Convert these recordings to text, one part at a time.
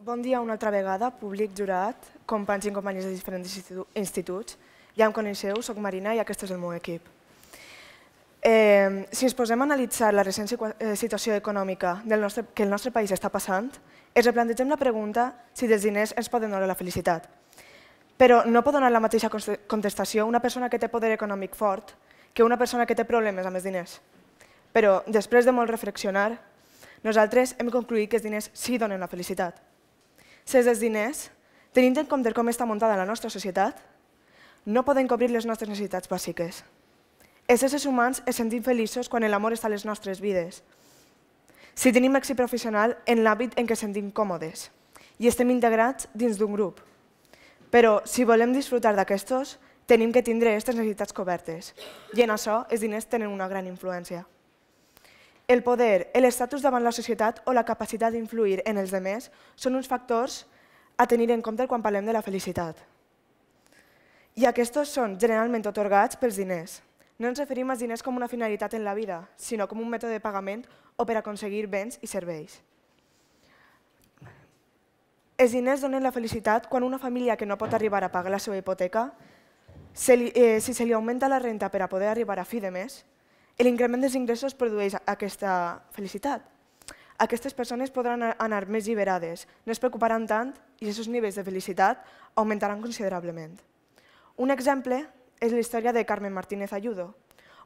Bon dia una altra vegada, públic jurat, companys i companyes de diferents instituts. Ja em coneixeu, sóc Marina i aquest és el meu equip. si ens posem a analitzar la recent eh, situació econòmica del nostre, que el nostre país està passant, ens replantegem la pregunta si dels diners ens poden donar la felicitat. Però no pot donar la mateixa contestació una persona que té poder econòmic fort que una persona que té problemes amb els diners. Però després de molt reflexionar, nosaltres hem concluït que els diners sí donen la felicitat Ses els diners, tenint en compte com està muntada la nostra societat, no poden cobrir les nostres necessitats bàsiques. Els éssers humans es sentim feliços quan l'amor està a les nostres vides. Si tenim èxit professional en l'hàbit en què sentim còmodes i estem integrats dins d'un grup. Però si volem disfrutar d'aquestos, tenim que tindre aquestes necessitats cobertes. I en això els diners tenen una gran influència. El poder, l'estatus davant la societat o la capacitat d'influir en els demés són uns factors a tenir en compte quan parlem de la felicitat. I aquests són generalment otorgats pels diners. No ens referim als diners com una finalitat en la vida, sinó com un mètode de pagament o per aconseguir béns i serveis. Els diners donen la felicitat quan una família que no pot arribar a pagar la seva hipoteca, se li, eh, si se li augmenta la renta per a poder arribar a fi de mes, l'increment dels ingressos produeix aquesta felicitat. Aquestes persones podran anar més liberades, no es preocuparan tant i els seus nivells de felicitat augmentaran considerablement. Un exemple és la història de Carmen Martínez Ayudo,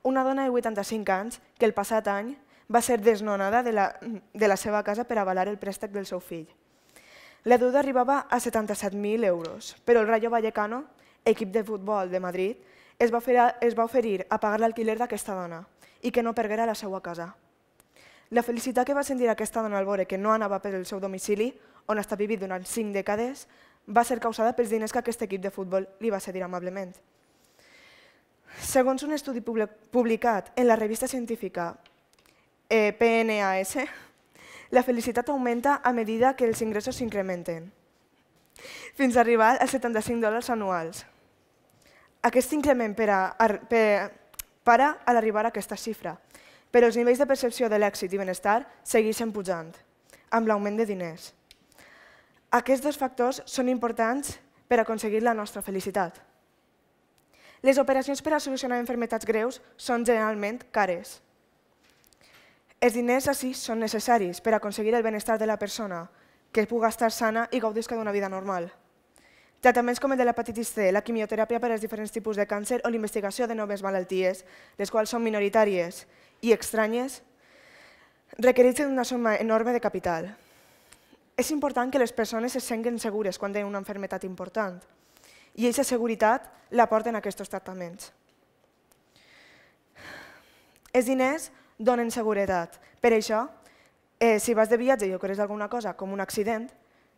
una dona de 85 anys que el passat any va ser desnonada de la, de la seva casa per avalar el préstec del seu fill. La deuda arribava a 77.000 euros, però el Rayo Vallecano, equip de futbol de Madrid, es va, oferir, es va oferir a pagar l'alquiler d'aquesta dona i que no perguera la seva casa. La felicitat que va sentir aquesta dona al vore que no anava el seu domicili, on està vivint durant cinc dècades, va ser causada pels diners que aquest equip de futbol li va cedir amablement. Segons un estudi publicat en la revista científica eh, PNAS, la felicitat augmenta a mesura que els ingressos s'incrementen, fins a arribar als 75 dòlars anuals. Aquest increment per a, per, para a arribar a aquesta xifra, però els nivells de percepció de l'èxit i benestar segueixen pujant, amb l'augment de diners. Aquests dos factors són importants per aconseguir la nostra felicitat. Les operacions per a solucionar enfermetats greus són generalment cares. Els diners així són necessaris per aconseguir el benestar de la persona, que pugui estar sana i gaudisca d'una vida normal. Tractaments com el de l'hepatitis C, la quimioteràpia per als diferents tipus de càncer o l'investigació de noves malalties, les quals són minoritàries i estranyes, requereixen una suma enorme de capital. És important que les persones se sentin segures quan tenen una enfermetat important i aquesta seguretat a aquests tractaments. Els diners donen seguretat. Per això, eh, si vas de viatge i ocorres alguna cosa, com un accident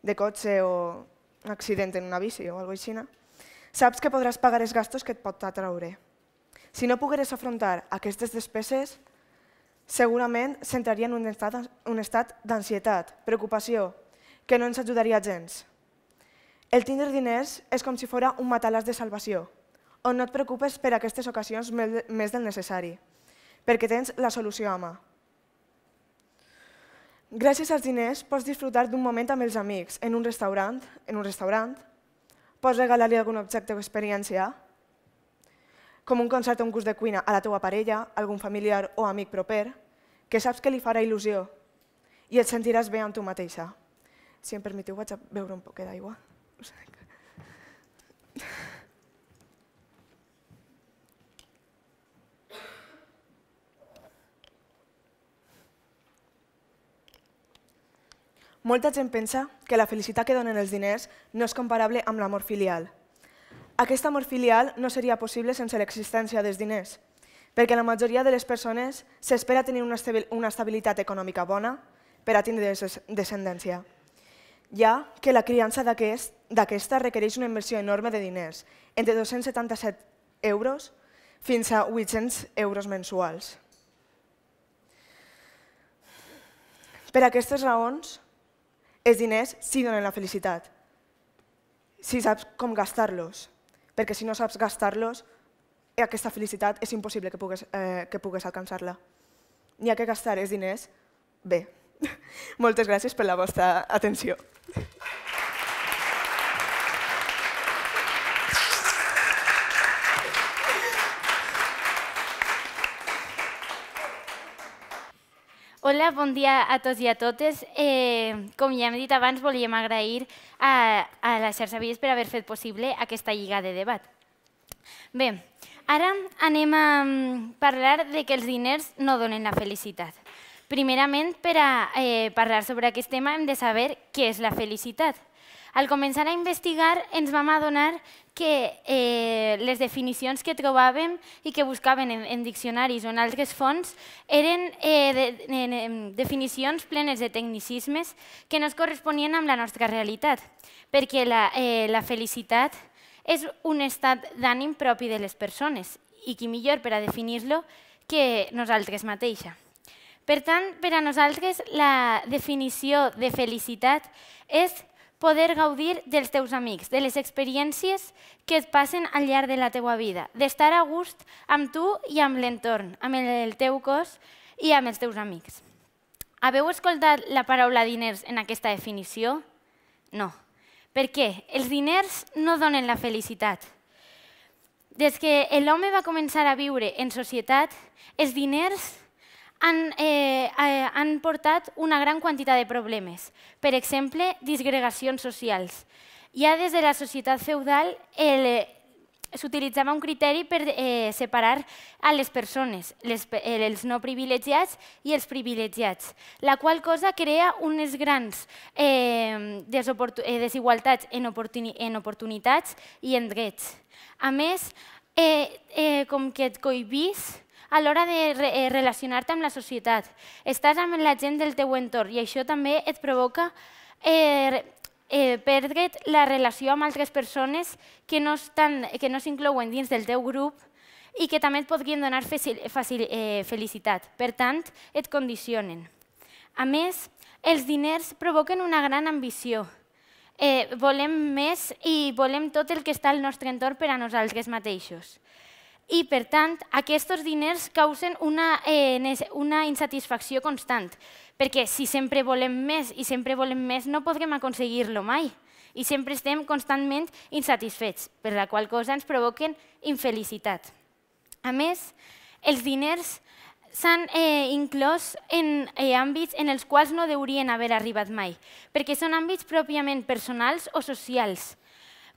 de cotxe o un accident en una bici o alguna cosa així, saps que podràs pagar els gastos que et pot atraure. Si no pogueres afrontar aquestes despeses, segurament s'entraria en un estat, un estat d'ansietat, preocupació, que no ens ajudaria gens. El tindre diners és com si fora un matalàs de salvació, on no et preocupes per aquestes ocasions més del necessari, perquè tens la solució a mà. Gràcies als diners pots disfrutar d'un moment amb els amics, en un restaurant, en un restaurant. Pots regalar-li algun objecte o experiència, com un concert o un curs de cuina a la teua parella, algun familiar o amic proper, que saps que li farà il·lusió i et sentiràs bé amb tu mateixa. Si em permeteu, vaig a beure un poquet d'aigua. No Molta gent pensa que la felicitat que donen els diners no és comparable amb l'amor filial. Aquest amor filial no seria possible sense l'existència dels diners, perquè la majoria de les persones s'espera tenir una, una estabilitat econòmica bona per a tindre descendència. Ja que la criança d'aquesta requereix una inversió enorme de diners, entre 277 euros fins a 800 euros mensuals. Per aquestes raons, els diners sí donen la felicitat, si saps com gastar-los, perquè si no saps gastar-los, aquesta felicitat és impossible que pugues, eh, que pugues alcançar-la. N'hi ha que gastar els diners bé. Moltes gràcies per la vostra atenció. Hola, bon dia a tots i a totes. Eh, com ja hem dit abans, volíem agrair a, a la xarxa Vies per haver fet possible aquesta lliga de debat. Bé, ara anem a mm, parlar de que els diners no donen la felicitat. Primerament, per a eh, parlar sobre aquest tema hem de saber què és la felicitat. Al començar a investigar ens vam adonar que eh, les definicions que trobàvem i que buscaven en, en diccionaris o en altres fonts eren eh, de, de, de, definicions plenes de tecnicismes que no es corresponien amb la nostra realitat, perquè la, eh, la felicitat és un estat d'ànim propi de les persones i qui millor per a definir-lo que nosaltres mateixa. Per tant, per a nosaltres la definició de felicitat és poder gaudir dels teus amics, de les experiències que et passen al llarg de la teua vida, d'estar a gust amb tu i amb l'entorn, amb el teu cos i amb els teus amics. Haveu escoltat la paraula diners en aquesta definició? No. Per què? Els diners no donen la felicitat. Des que l'home va començar a viure en societat, els diners han, eh, eh, han portat una gran quantitat de problemes. Per exemple, disgregacions socials. Ja des de la societat feudal eh, s'utilitzava un criteri per eh, separar a les persones, les, eh, els no privilegiats i els privilegiats, la qual cosa crea unes grans eh, eh, desigualtats en, oportuni en oportunitats i en drets. A més, eh, eh, com que et cohibís a l'hora de re eh, relacionar-te amb la societat. Estàs amb la gent del teu entorn i això també et provoca eh, eh, perdre la relació amb altres persones que no s'inclouen no dins del teu grup i que també et podrien donar facil, eh, felicitat. Per tant, et condicionen. A més, els diners provoquen una gran ambició. Eh, volem més i volem tot el que està al nostre entorn per a nosaltres mateixos i, per tant, aquests diners causen una, eh, una insatisfacció constant, perquè si sempre volem més i sempre volem més no podrem aconseguir-lo mai i sempre estem constantment insatisfets, per la qual cosa ens provoquen infelicitat. A més, els diners s'han eh, inclòs en eh, àmbits en els quals no deurien haver arribat mai, perquè són àmbits pròpiament personals o socials,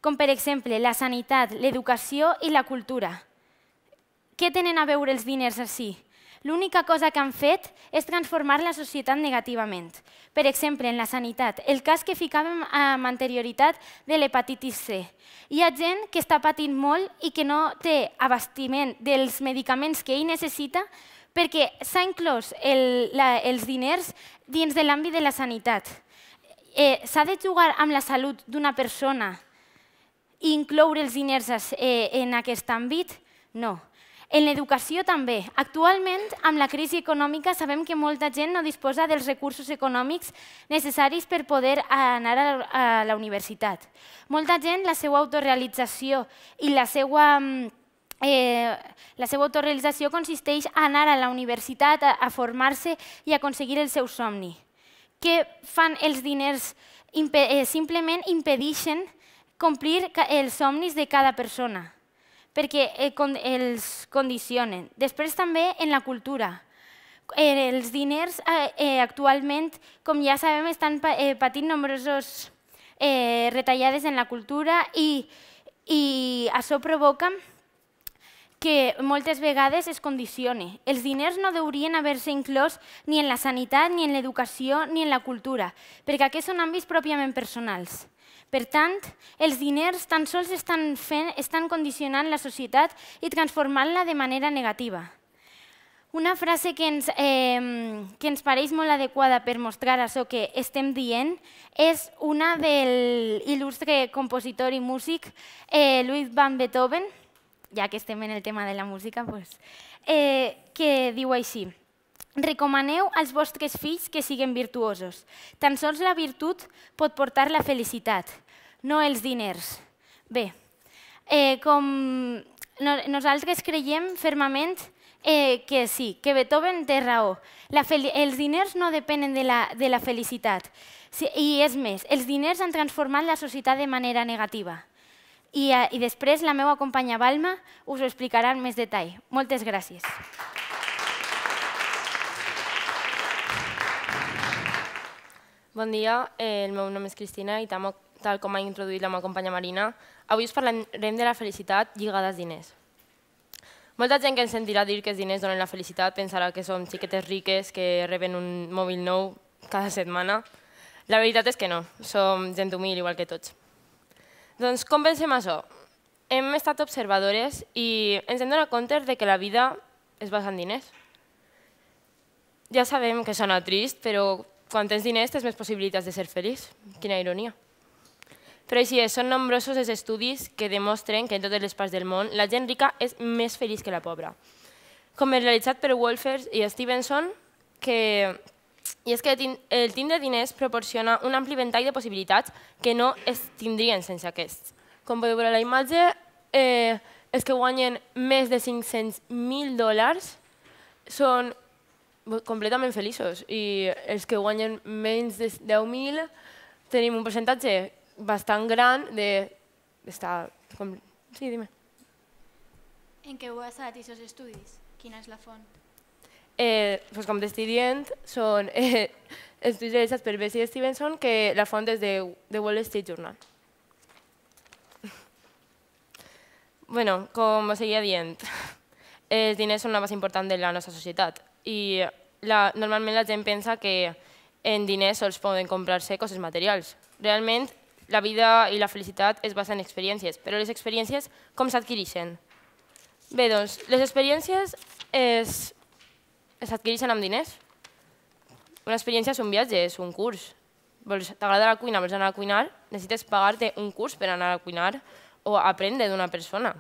com per exemple la sanitat, l'educació i la cultura, què tenen a veure els diners així? L'única cosa que han fet és transformar la societat negativament. Per exemple, en la sanitat, el cas que ficàvem amb anterioritat de l'hepatitis C. Hi ha gent que està patint molt i que no té abastiment dels medicaments que ell necessita perquè s'ha inclòs el, la, els diners dins de l'àmbit de la sanitat. Eh, s'ha de jugar amb la salut d'una persona i incloure els diners eh, en aquest àmbit? No. En l'educació també. Actualment, amb la crisi econòmica, sabem que molta gent no disposa dels recursos econòmics necessaris per poder anar a la universitat. Molta gent, la seva autorealització i la seva mm, Eh, la seva autorrealització consisteix a anar a la universitat, a, a formar-se i a aconseguir el seu somni. Què fan els diners? Impe eh, simplement impedeixen complir els somnis de cada persona perquè eh, els condicionen. Després també en la cultura. Els diners eh, actualment, com ja sabem, estan patint eh, nombrosos retallades en la cultura i, i això provoca que moltes vegades es condicione. Els diners no deurien haver-se inclòs ni en la sanitat, ni en l'educació, ni en la cultura, perquè aquests són àmbits pròpiament personals. Per tant, els diners tan sols estan, fent, estan condicionant la societat i transformant-la de manera negativa. Una frase que ens, eh, que ens pareix molt adequada per mostrar això que estem dient és una del il·lustre compositor i músic eh, Louis van Beethoven, ja que estem en el tema de la música, pues, eh, que diu així. Recomaneu als vostres fills que siguin virtuosos. Tan sols la virtut pot portar la felicitat, no els diners. Bé, eh, com no, nosaltres creiem fermament eh, que sí, que Beethoven té raó. La els diners no depenen de la, de la felicitat. Sí, I és més, els diners han transformat la societat de manera negativa. I, eh, i després la meva companya Balma us ho explicarà en més detall. Moltes gràcies. Bon dia, eh, el meu nom és Cristina i tal com ha introduït la meva companya Marina, avui us parlarem de la felicitat lligada als diners. Molta gent que ens sentirà dir que els diners donen la felicitat pensarà que som xiquetes riques que reben un mòbil nou cada setmana. La veritat és que no, som gent humil igual que tots. Doncs com pensem això? Hem estat observadores i ens hem donat compte de que la vida es basa en diners. Ja sabem que sona trist, però quan tens diners, tens més possibilitats de ser feliç. Quina ironia. Però així és, són nombrosos els estudis que demostren que en totes les parts del món la gent rica és més feliç que la pobra. Com el realitzat per Wolfers i Stevenson, que... i és que el tindre diners proporciona un ampli ventall de possibilitats que no es tindrien sense aquests. Com podeu veure a la imatge, eh, els que guanyen més de 500.000 dòlars són completament feliços i els que guanyen menys de 10.000 tenim un percentatge bastant gran de... Està com... Sí, dime. En què ho has atès els estudis? Quina és la font? Eh, pues, com t'estic dient, són eh, estudis realitzats per Bessie Stevenson, que la font és de de Wall Street Journal. bueno, com seguia dient, els diners són una base important de la nostra societat i la, normalment la gent pensa que en diners sols poden comprar-se coses materials. Realment, la vida i la felicitat es basen en experiències, però les experiències com s'adquireixen? Bé, doncs, les experiències es, es adquireixen amb diners. Una experiència és un viatge, és un curs. T'agrada la cuina, vols anar a cuinar, necessites pagar-te un curs per anar a cuinar o aprendre d'una persona.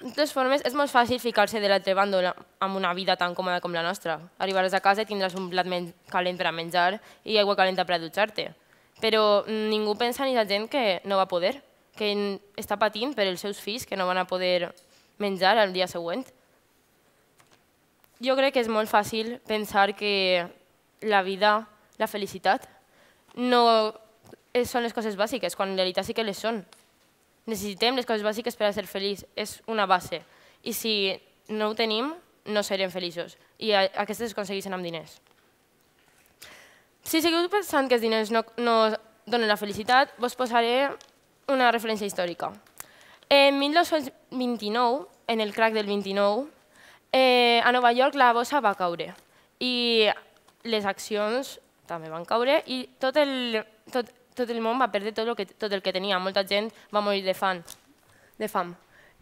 De totes formes, és molt fàcil ficar-se de l'altre bàndol amb una vida tan còmoda com la nostra. Arribaràs a casa i tindràs un plat calent per a menjar i aigua calenta per a dutxar-te. Però mm, ningú pensa ni la gent que no va poder, que està patint per els seus fills que no van a poder menjar el dia següent. Jo crec que és molt fàcil pensar que la vida, la felicitat, no eh, són les coses bàsiques, quan en realitat sí que les són. Necessitem les coses bàsiques per a ser feliç. És una base. I si no ho tenim, no serem feliços. I aquestes es aconsegueixen amb diners. Si seguiu pensant que els diners no, no donen la felicitat, vos posaré una referència històrica. En 1929, en el crac del 29, eh, a Nova York la bossa va caure i les accions també van caure i tot el, tot tot el món va perdre tot el que, tot el que tenia, molta gent va morir de, fam. de fam.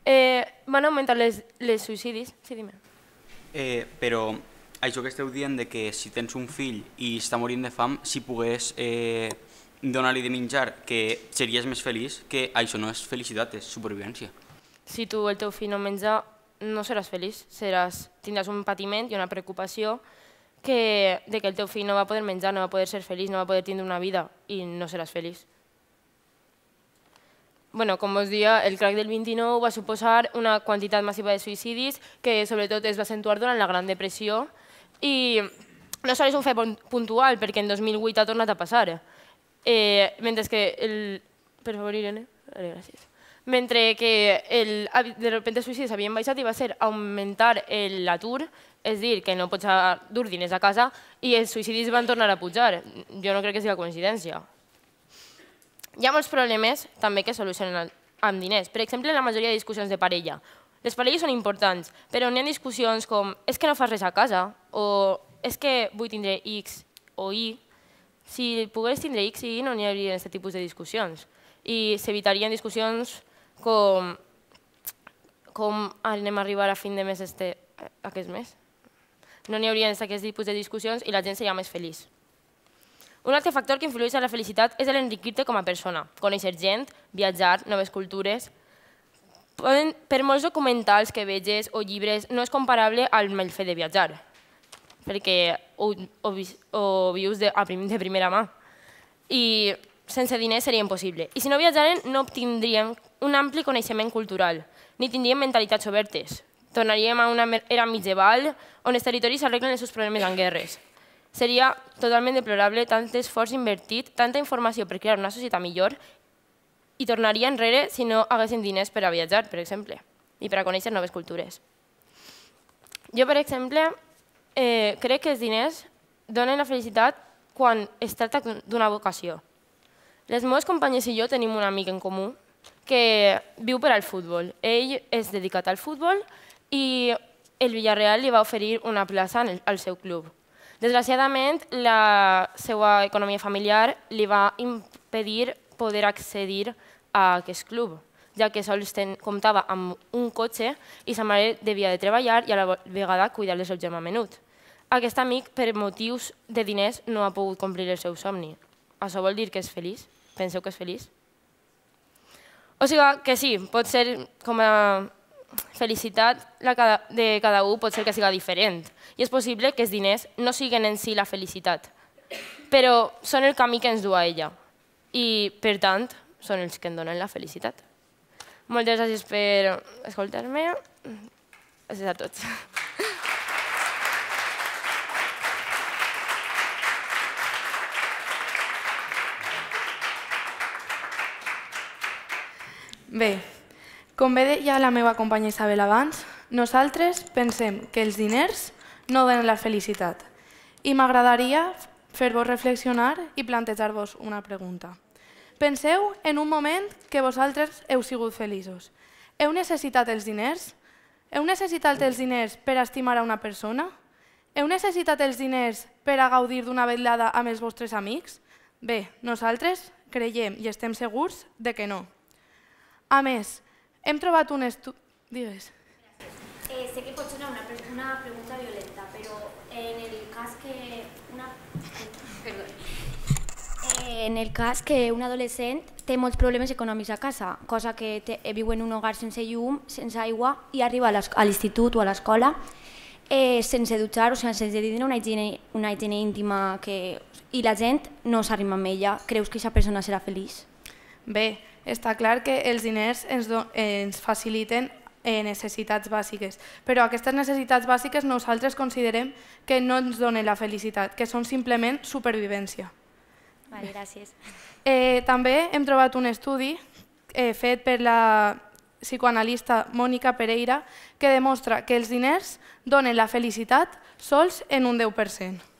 Eh, van augmentar les, les suïcidis? Sí, dime. Eh, però això que esteu dient de que si tens un fill i està morint de fam, si pogués eh, donar-li de menjar, que series més feliç, que això no és felicitat, és supervivència. Si tu el teu fill no menja, no seràs feliç, seràs, tindràs un patiment i una preocupació que, de que el teu fill no va poder menjar, no va poder ser feliç, no va poder tindre una vida i no seràs feliç. Bueno, com us dia, el crac del 29 va suposar una quantitat massiva de suïcidis que sobretot es va accentuar durant la Gran Depressió i no sols és un fet puntual, perquè en 2008 ha tornat a passar. Eh, mentre que el... Per favor, Irene. Vale, gràcies. Mentre que el, de repente els suïcidis havien baixat i va ser augmentar l'atur és dir, que no pots dur diners a casa i els suïcidis van tornar a pujar. Jo no crec que sigui coincidència. Hi ha molts problemes també que solucionen amb diners. Per exemple, la majoria de discussions de parella. Les parelles són importants, però n'hi ha discussions com és que no fas res a casa o és que vull tindre X o Y. Si pogués tindre X i Y no n'hi hauria aquest tipus de discussions i s'evitarien discussions com com anem a arribar a fin de mes este, aquest mes no n'hi haurien aquest tipus de discussions i la gent seria més feliç. Un altre factor que influeix a la felicitat és l'enriquir-te com a persona, conèixer gent, viatjar, noves cultures... per molts documentals que veges o llibres, no és comparable al fet de viatjar, perquè ho, ho, ho vius de, de primera mà. I sense diners seria impossible. I si no viatjaren, no obtindríem un ampli coneixement cultural, ni tindríem mentalitats obertes, Tornaríem a una era medieval on els territoris arreglen els seus problemes en guerres. Seria totalment deplorable tant esforç invertit, tanta informació per crear una societat millor i tornaria enrere si no haguessin diners per a viatjar, per exemple, i per a conèixer noves cultures. Jo, per exemple, eh, crec que els diners donen la felicitat quan es tracta d'una vocació. Les meves companyes i jo tenim un amic en comú que viu per al futbol. Ell és dedicat al futbol i el Villarreal li va oferir una plaça el, al seu club. Desgraciadament, la seva economia familiar li va impedir poder accedir a aquest club, ja que sols ten, comptava amb un cotxe i sa mare devia de treballar i a la vegada cuidar del seu germà menut. Aquest amic, per motius de diners, no ha pogut complir el seu somni. Això vol dir que és feliç? Penseu que és feliç? O sigui, que sí, pot ser com a felicitat la cada, de cada un pot ser que siga diferent i és possible que els diners no siguen en si la felicitat, però són el camí que ens du a ella i, per tant, són els que en donen la felicitat. Moltes gràcies per escoltar-me. Gràcies a tots. Bé, com bé deia la meva companya Isabel abans, nosaltres pensem que els diners no donen la felicitat. I m'agradaria fer-vos reflexionar i plantejar-vos una pregunta. Penseu en un moment que vosaltres heu sigut feliços. Heu necessitat els diners? Heu necessitat els diners per estimar a una persona? Heu necessitat els diners per a gaudir d'una vetllada amb els vostres amics? Bé, nosaltres creiem i estem segurs de que no. A més, hem trobat un estudi... Digues. Eh, sé que pot sonar una, una pregunta violenta, però eh, en el cas que una... Perdó. Eh, en el cas que un adolescent té molts problemes econòmics a casa, cosa que té, eh, viu en un hogar sense llum, sense aigua, i arriba a l'institut o a l'escola eh, sense dutxar o sense tenir una higiene, una higiene íntima que... i la gent no s'arriba amb ella. Creus que aquesta persona serà feliç? Bé, està clar que els diners ens, do, eh, ens faciliten eh, necessitats bàsiques, però aquestes necessitats bàsiques nosaltres considerem que no ens donen la felicitat, que són simplement supervivència. Vale, gràcies. Eh, també hem trobat un estudi eh, fet per la psicoanalista Mònica Pereira que demostra que els diners donen la felicitat sols en un 10%.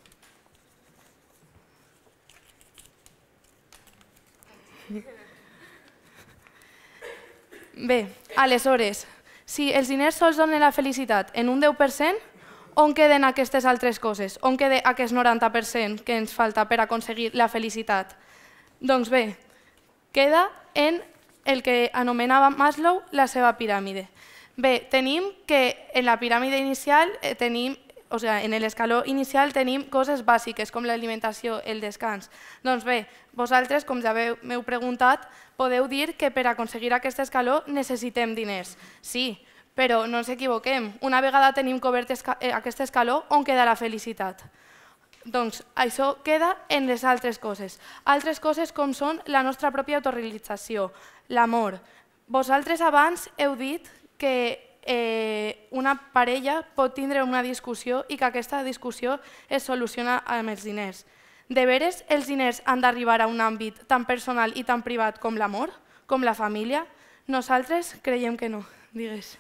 Bé, aleshores, si els diners sols donen la felicitat en un 10%, on queden aquestes altres coses? On queda aquest 90% que ens falta per aconseguir la felicitat? Doncs bé, queda en el que anomenava Maslow la seva piràmide. Bé, tenim que en la piràmide inicial eh, tenim o sea, en l'escaló inicial tenim coses bàsiques com l'alimentació, el descans. Doncs bé, vosaltres, com ja m'heu preguntat, podeu dir que per aconseguir aquest escaló necessitem diners. Sí, però no ens equivoquem. Una vegada tenim cobert eh, aquest escaló, on queda la felicitat? Doncs això queda en les altres coses. Altres coses com són la nostra pròpia autorrealització, l'amor. Vosaltres abans heu dit que eh, una parella pot tindre una discussió i que aquesta discussió es soluciona amb els diners. De veres, els diners han d'arribar a un àmbit tan personal i tan privat com l'amor, com la família? Nosaltres creiem que no, digues.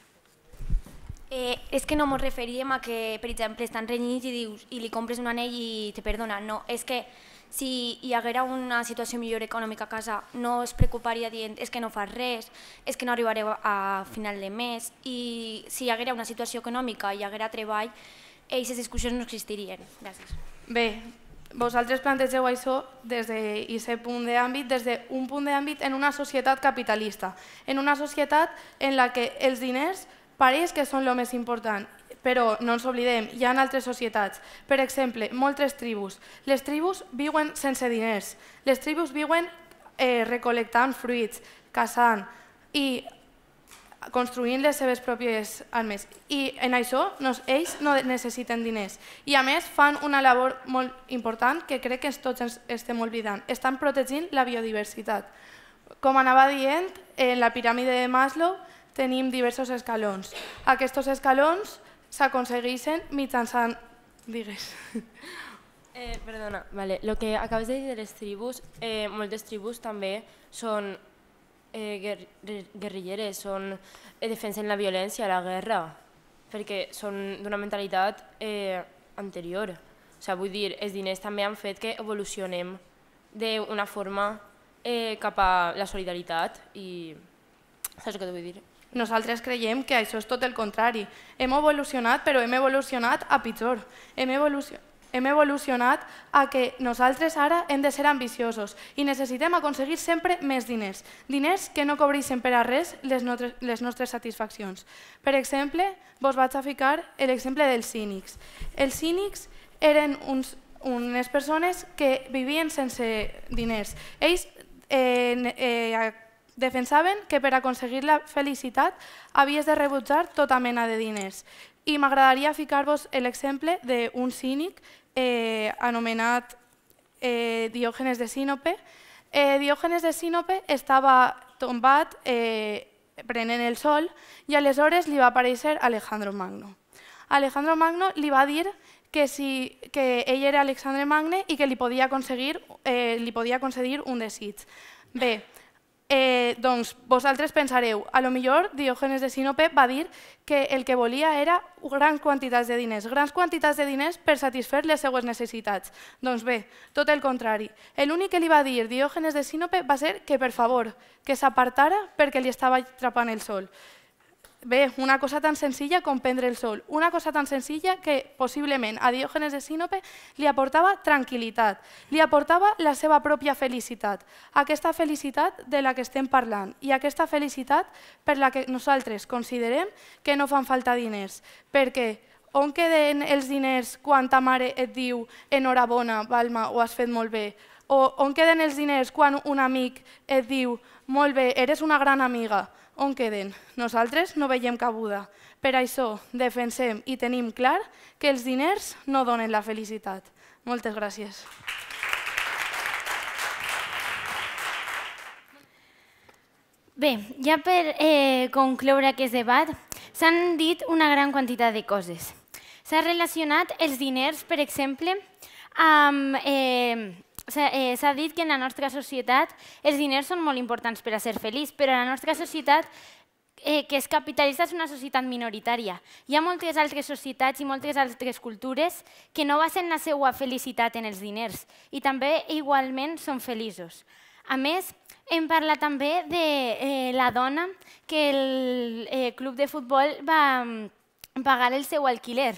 Eh, és que no ens referíem a que, per exemple, estan renyits i, dius, i li compres un anell i te perdona. No, és que si hi haguera una situació millor econòmica a casa no es preocuparia dient és que no fas res, és que no arribareu a final de mes i si hi haguera una situació econòmica i hi haguera treball, aquestes discussions no existirien. Gràcies. Bé, vosaltres plantegeu això des d'aquest punt d'àmbit, des d'un punt d'àmbit en una societat capitalista, en una societat en la que els diners pareix que són el més important però no ens oblidem, hi ha altres societats. Per exemple, moltes tribus. Les tribus viuen sense diners. Les tribus viuen eh, recolectant fruits, caçant i construint les seves pròpies armes. I en això no, ells no necessiten diners. I a més fan una labor molt important que crec que tots ens estem oblidant. Estan protegint la biodiversitat. Com anava dient, en la piràmide de Maslow tenim diversos escalons. Aquests escalons s'aconsegueixen mitjançant... Digues. Eh, perdona, vale. Lo que acabes de dir de les tribus, eh, moltes tribus també són eh, guerrilleres, són, eh, defensen la violència, la guerra, perquè són d'una mentalitat eh, anterior. O sigui, vull dir, els diners també han fet que evolucionem d'una forma eh, cap a la solidaritat i saps què et vull dir? Nosaltres creiem que això és tot el contrari. Hem evolucionat, però hem evolucionat a pitjor. Hem, evolucio hem evolucionat a que nosaltres ara hem de ser ambiciosos i necessitem aconseguir sempre més diners. Diners que no cobreixen per a res les, nostres, les nostres satisfaccions. Per exemple, vos vaig a ficar l'exemple dels cínics. Els cínics eren uns, unes persones que vivien sense diners. Ells eh, eh, Defensaban que para conseguir la felicidad havies de rebutar toda mena de diners. I m'agradaria ficar-vos el un cínic eh, anomenat eh, Diógenes de Sinope. Eh, Diógenes de Sinope estaba tombat eh, prenent el sol i le li va aparecer Alejandro Magno. Alejandro Magno li va dir que, si, que ell era Alexandre Magne y que le podía conseguir eh, li podia concedir un desig. eh, doncs vosaltres pensareu, a lo millor Diògenes de Sinope va dir que el que volia era grans quantitats de diners, grans quantitats de diners per satisfer les seues necessitats. Doncs bé, tot el contrari. L'únic que li va dir Diògenes de Sinope va ser que, per favor, que s'apartara perquè li estava atrapant el sol. Bé, una cosa tan senzilla com prendre el sol, una cosa tan senzilla que possiblement a Diògenes de Sinope li aportava tranquil·litat, li aportava la seva pròpia felicitat, aquesta felicitat de la que estem parlant i aquesta felicitat per la que nosaltres considerem que no fan falta diners, perquè on queden els diners quan ta mare et diu enhorabona, Balma, ho has fet molt bé? O on queden els diners quan un amic et diu molt bé, eres una gran amiga? on queden? Nosaltres no veiem cabuda. Per això defensem i tenim clar que els diners no donen la felicitat. Moltes gràcies. Bé, ja per eh, concloure aquest debat, s'han dit una gran quantitat de coses. S'ha relacionat els diners, per exemple, amb... Eh, Eh, s'ha dit que en la nostra societat els diners són molt importants per a ser feliç, però en la nostra societat eh, que és capitalista és una societat minoritària. Hi ha moltes altres societats i moltes altres cultures que no basen la seva felicitat en els diners i també igualment són feliços. A més, hem parlat també de eh, la dona que el eh, club de futbol va mm, pagar el seu alquiler,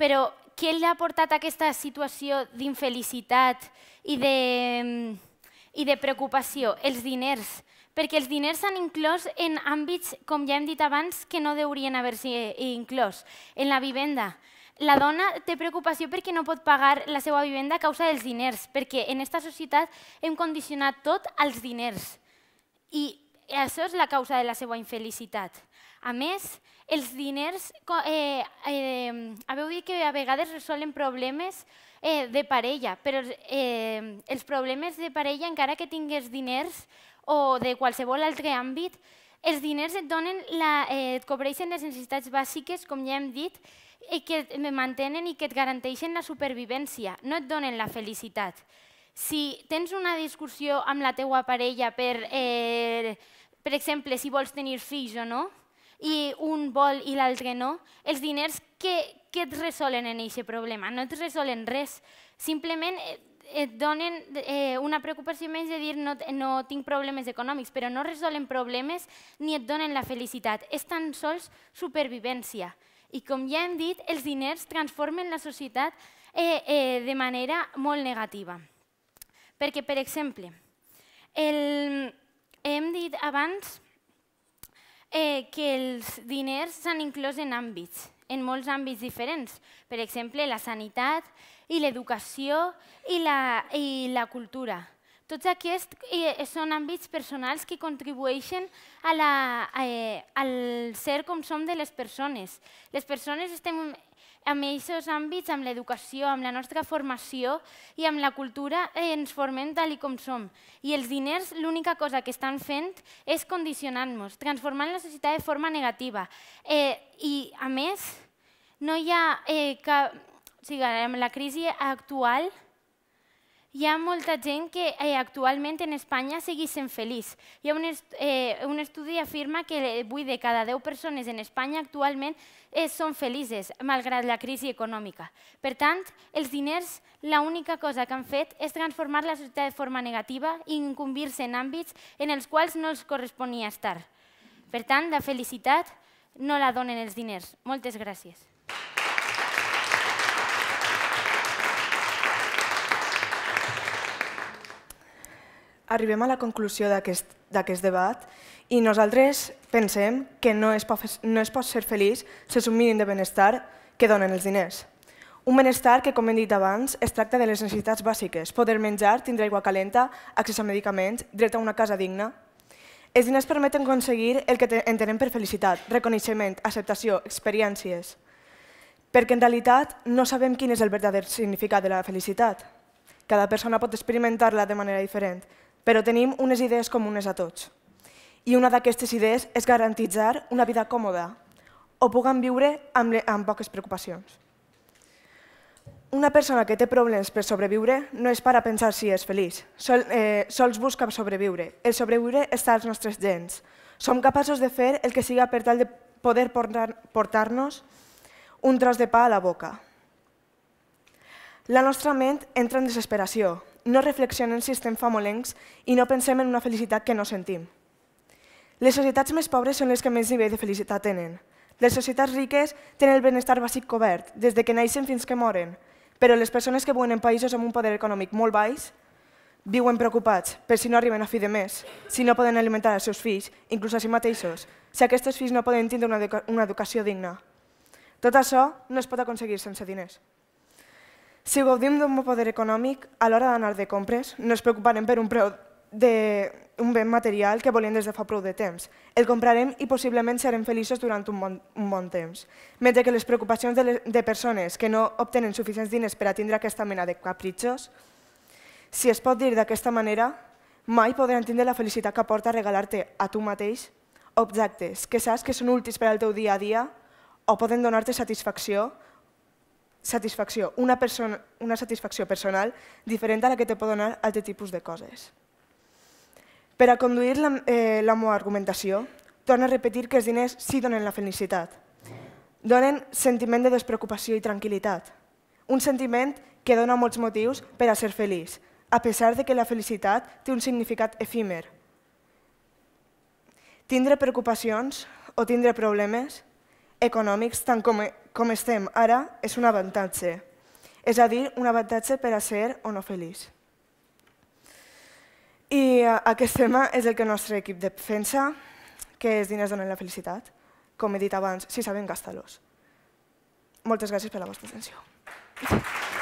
però què li ha portat a aquesta situació d'infelicitat i, de, i de mm, preocupació? Els diners. Perquè els diners s'han inclòs en àmbits, com ja hem dit abans, que no deurien haver se eh, inclòs. En la vivenda. La dona té preocupació perquè no pot pagar la seva vivenda a causa dels diners, perquè en aquesta societat hem condicionat tot als diners. I això és la causa de la seva infelicitat. A més, els diners, eh, eh, haveu dit que a vegades resolen problemes eh, de parella, però eh, els problemes de parella, encara que tingués diners o de qualsevol altre àmbit, els diners et, donen la, eh, et cobreixen les necessitats bàsiques, com ja hem dit, i que et mantenen i que et garanteixen la supervivència, no et donen la felicitat. Si tens una discussió amb la teua parella per, eh, per exemple, si vols tenir fills o no, i un vol i l'altre no, els diners que, que et resolen en aquest problema? No et resolen res, simplement eh, et donen eh, una preocupació més de dir no, no tinc problemes econòmics, però no resolen problemes ni et donen la felicitat. És tan sols supervivència. I com ja hem dit, els diners transformen la societat eh, eh, de manera molt negativa. Perquè, per exemple, el, hem dit abans eh, que els diners s'han inclòs en àmbits, en molts àmbits diferents. Per exemple, la sanitat i l'educació i, la, i la cultura. Tots aquests eh, són àmbits personals que contribueixen a la, eh, al ser com som de les persones. Les persones estem amb aquests àmbits, amb l'educació, amb la nostra formació i amb la cultura eh, ens formem tal i com som. I els diners l'única cosa que estan fent és condicionar nos transformant la societat de forma negativa. Eh, I a més, no hi ha... Eh, que, o sigui, amb la crisi actual hi ha molta gent que eh, actualment en Espanya segueix sent feliç. Hi ha un, eh, un estudi afirma que 8 de cada 10 persones en Espanya actualment són felices malgrat la crisi econòmica. Per tant, els diners l'única cosa que han fet és transformar la societat de forma negativa i incumbir-se en àmbits en els quals no els corresponia estar. Per tant, la felicitat no la donen els diners. Moltes gràcies. Arribem a la conclusió d'aquest debat i nosaltres pensem que no es, pot, no es pot ser feliç sense un mínim de benestar que donen els diners. Un benestar que, com hem dit abans, es tracta de les necessitats bàsiques. Poder menjar, tindre aigua calenta, accés a medicaments, dret a una casa digna. Els diners permeten aconseguir el que entenem per felicitat, reconeixement, acceptació, experiències. Perquè en realitat no sabem quin és el verdader significat de la felicitat. Cada persona pot experimentar-la de manera diferent, però tenim unes idees comunes a tots i una d'aquestes idees és garantitzar una vida còmoda o puguen viure amb, amb poques preocupacions. Una persona que té problemes per sobreviure no és para pensar si és feliç, Sol, eh, sols busca sobreviure. El sobreviure està als nostres gens. Som capaços de fer el que siga per tal de poder portar-nos un tros de pa a la boca. La nostra ment entra en desesperació, no reflexionem si estem famolencs i no pensem en una felicitat que no sentim. Les societats més pobres són les que menys nivell de felicitat tenen. Les societats riques tenen el benestar bàsic cobert, des de que naixen fins que moren, però les persones que viuen en països amb un poder econòmic molt baix viuen preocupats per si no arriben a fi de mes, si no poden alimentar els seus fills, inclús a si mateixos, si aquests fills no poden tindre una, educa una educació digna. Tot això no es pot aconseguir sense diners. Si gaudim d'un poder econòmic, a l'hora d'anar de compres, no es preocuparem per un preu de, un ben material que volíem des de fa prou de temps. El comprarem i possiblement serem feliços durant un bon, un bon temps. Mentre que les preocupacions de, les, de persones que no obtenen suficients diners per atindre aquesta mena de capritxos, si es pot dir d'aquesta manera, mai podran tindre la felicitat que aporta regalar-te a tu mateix objectes que saps que són útils per al teu dia a dia o poden donar-te satisfacció satisfacció, una, persona, una satisfacció personal diferent a la que te pot donar altre tipus de coses. Per a conduir la, eh, la meva argumentació, torno a repetir que els diners sí donen la felicitat. Donen sentiment de despreocupació i tranquil·litat. Un sentiment que dona molts motius per a ser feliç, a pesar de que la felicitat té un significat efímer. Tindre preocupacions o tindre problemes econòmics, tant com, e, com estem ara, és un avantatge. És a dir, un avantatge per a ser o no feliç. I eh, aquest tema és el que el nostre equip defensa, que és Diners donen la felicitat. Com he dit abans, si saben, gasta-los. Moltes gràcies per la vostra atenció. Gràcies.